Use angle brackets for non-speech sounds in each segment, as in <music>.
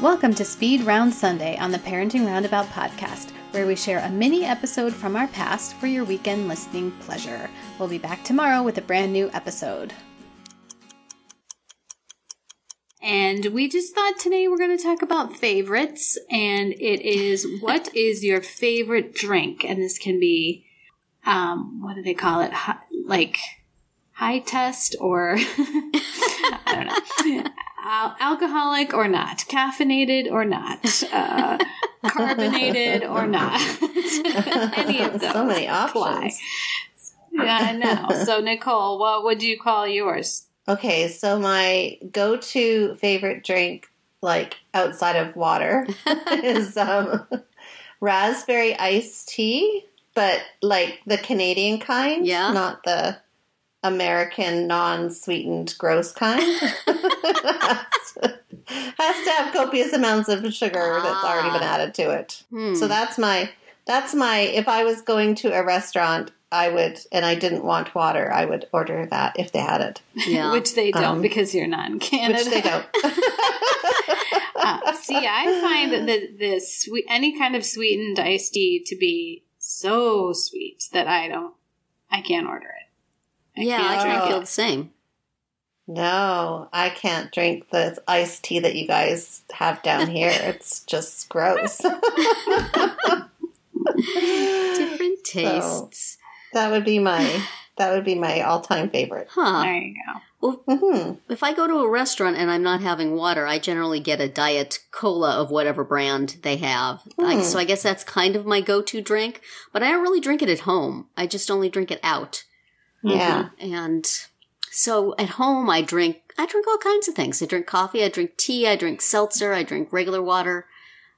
Welcome to Speed Round Sunday on the Parenting Roundabout podcast, where we share a mini episode from our past for your weekend listening pleasure. We'll be back tomorrow with a brand new episode. And we just thought today we're going to talk about favorites, and it is <laughs> what is your favorite drink? And this can be, um, what do they call it? like high test or <laughs> I don't know. <laughs> al- alcoholic or not, caffeinated or not, uh, <laughs> carbonated or not. <laughs> Any of those. So many options. Apply. Yeah, I know. So, Nicole, what would you call yours? Okay, so my go to favorite drink, like outside of water, <laughs> is um, raspberry iced tea, but like the Canadian kind, yeah. not the American non-sweetened gross kind. <laughs> <laughs> has to have copious amounts of sugar ah. that's already been ah. added to it. Hmm. So that's my that's my if I was going to a restaurant I would, and I didn't want water. I would order that if they had it. Yeah. <laughs> which they don't um, because you're not in Canada. Which they don't. uh, see, I find that the, the sweet, any kind of sweetened iced tea to be so sweet that I don't, I can't order it. I yeah, I can't feel the same. No, I can't drink the iced tea that you guys have down <laughs> here. it's just gross. <laughs> Different tastes. So that would be my that would be my all time favorite. Huh. There you go. Well, mm-hmm. if I go to a restaurant and I'm not having water, I generally get a diet cola of whatever brand they have. Mm. I, hmm. so I guess that's kind of my go to drink. But I don't really drink it at home. I just only drink it out. Mm-hmm. Yeah. And so at home, I drink, I drink all kinds of things. I drink coffee, I drink tea, I drink seltzer, I drink regular water.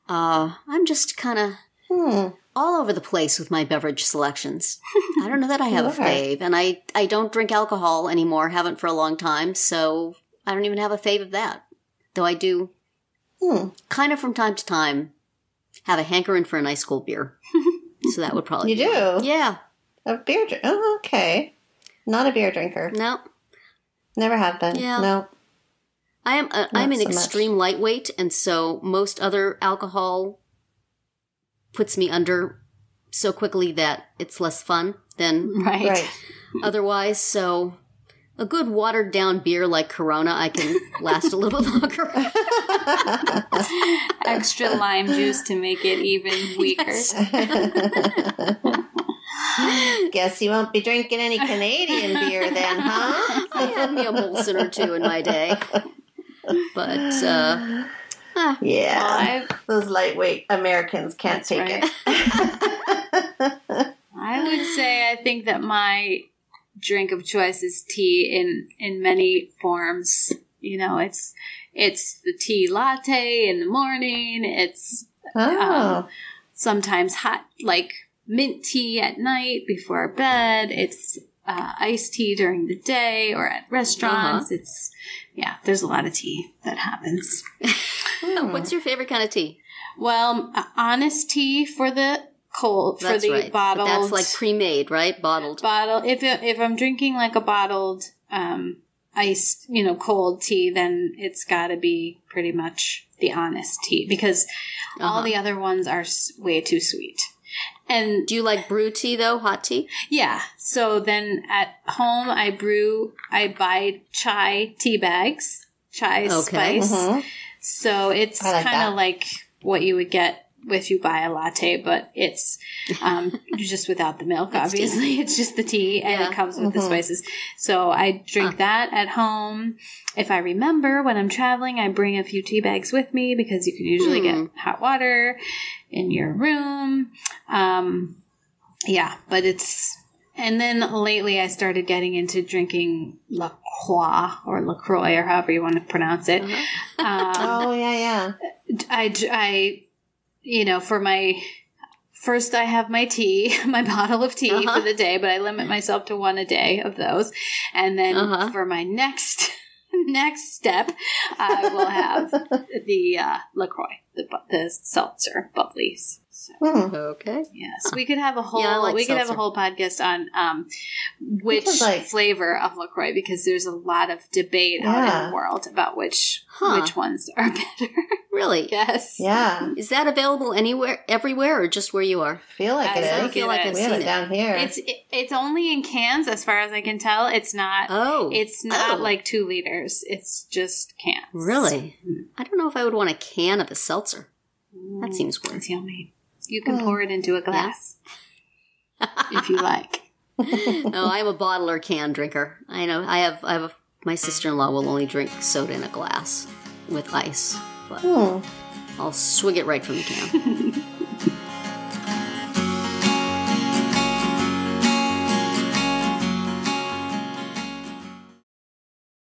Uh, I'm just kind of hmm. all over the place with my beverage selections. <laughs> I don't know that I have a fave, and I, I don't drink alcohol anymore, haven't for a long time, so I don't even have a fave of that. Though I do hmm. kind of from time to time have a hankering for an ice cold beer. <laughs> so that would probably You do? It. Yeah. A beer drink. Oh, okay. Not a beer drinker. No. Never have been. Yeah. No. I am a, uh, I'm an so extreme much. lightweight, and so most other alcohol puts me under so quickly that it's less fun than mm, <laughs> right. right. otherwise. So a good watered down beer like Corona, I can last a little <laughs> longer. Extra lime juice to make it even <laughs> weaker. Yes. Guess you won't be drinking any Canadian beer then, huh? <laughs> I had me a Molson or two in my day. But, uh, yeah. Those lightweight Americans can't take right. it. I would say I think that my drink of choice is tea in in many forms. You know, it's it's the tea latte in the morning. It's oh. um, sometimes hot like mint tea at night before bed. It's uh, iced tea during the day or at restaurants. Uh-huh. It's yeah, there's a lot of tea that happens. <laughs> what's your favorite kind of tea? Well, uh, honest tea for the cold for the right. bottled. But that's like pre-made, right? Bottled. Bottle. If it, if I'm drinking like a bottled um, iced, you know, cold tea, then it's got to be pretty much the honest tea because uh-huh. all the other ones are way too sweet. And do you like brew tea though, hot tea? Yeah. So then at home, I brew, I buy chai tea bags, chai okay. spice. Mm-hmm. So it's like kind of like what you would get if you buy a latte, but it's um, <laughs> just without the milk, obviously. <laughs> It's just the tea and yeah. it comes with mm-hmm. the spices. So I drink uh. that at home. If I remember when I'm traveling, I bring a few tea bags with me because you can usually mm. get hmm. hot water in your room. Um, yeah, but it's. And then lately I started getting into drinking La Croix or LaCroix or however you want to pronounce it. Uh-huh. Um, <laughs> oh, yeah, yeah. I, I you know, for my first I have my tea, <laughs> my bottle of tea uh-huh. for the day, but I limit myself to one a day of those. And then uh-huh. for my next <laughs> next step, I will have <laughs> the uh, Lacroix, the, the seltzer bubbly's. So, hmm. Okay. Yes, we could have a whole yeah, like we seltzer. could have a whole podcast on um, which like, flavor of Lacroix because there's a lot of debate yeah. out in the world about which huh. which ones are better. Really? Yes. Yeah. Is that available anywhere, everywhere, or just where you are? I feel like I it is. I feel like it. I've we seen have it, down here. It's it, it's only in cans, as far as I can tell. It's not. Oh. It's not oh. like two liters. It's just cans. Really? Mm-hmm. I don't know if I would want a can of a seltzer. Mm. That seems weird. It's yummy. You can mm. pour it into a glass yeah. <laughs> if you like. no, <laughs> oh, I'm a bottle or can drinker. I know. I have. I have. A, my sister-in-law will only drink soda in a glass with ice. Oh. I'll swig it right from the can. <laughs>